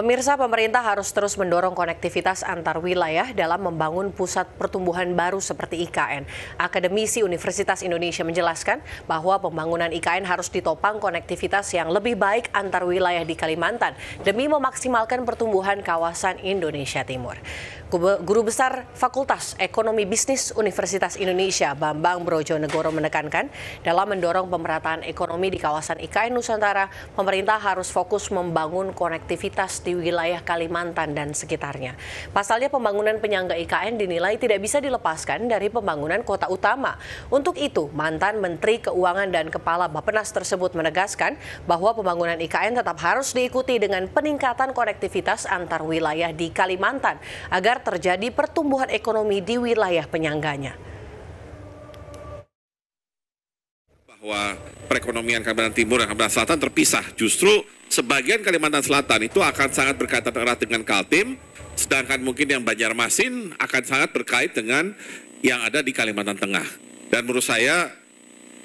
Pemirsa pemerintah harus terus mendorong konektivitas antar wilayah dalam membangun pusat pertumbuhan baru seperti IKN. Akademisi Universitas Indonesia menjelaskan bahwa pembangunan IKN harus ditopang konektivitas yang lebih baik antar wilayah di Kalimantan demi memaksimalkan pertumbuhan kawasan Indonesia Timur. Guru Besar Fakultas Ekonomi Bisnis Universitas Indonesia Bambang Brojonegoro menekankan dalam mendorong pemerataan ekonomi di kawasan IKN Nusantara, pemerintah harus fokus membangun konektivitas di wilayah Kalimantan dan sekitarnya. Pasalnya pembangunan penyangga IKN dinilai tidak bisa dilepaskan dari pembangunan kota utama. Untuk itu, mantan Menteri Keuangan dan Kepala Bapenas tersebut menegaskan bahwa pembangunan IKN tetap harus diikuti dengan peningkatan konektivitas antar wilayah di Kalimantan agar terjadi pertumbuhan ekonomi di wilayah penyangganya. Bahwa perekonomian Kalimantan Timur dan Kalimantan Selatan terpisah, justru sebagian Kalimantan Selatan itu akan sangat berkaitan erat dengan Kaltim, sedangkan mungkin yang Banjarmasin akan sangat berkait dengan yang ada di Kalimantan Tengah. Dan menurut saya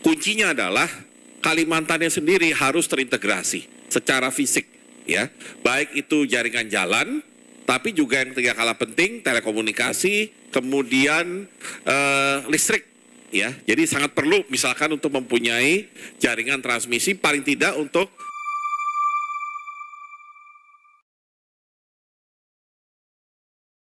kuncinya adalah Kalimantan yang sendiri harus terintegrasi secara fisik ya, baik itu jaringan jalan tapi juga yang tidak kalah penting telekomunikasi, kemudian eh, listrik ya. Jadi sangat perlu misalkan untuk mempunyai jaringan transmisi paling tidak untuk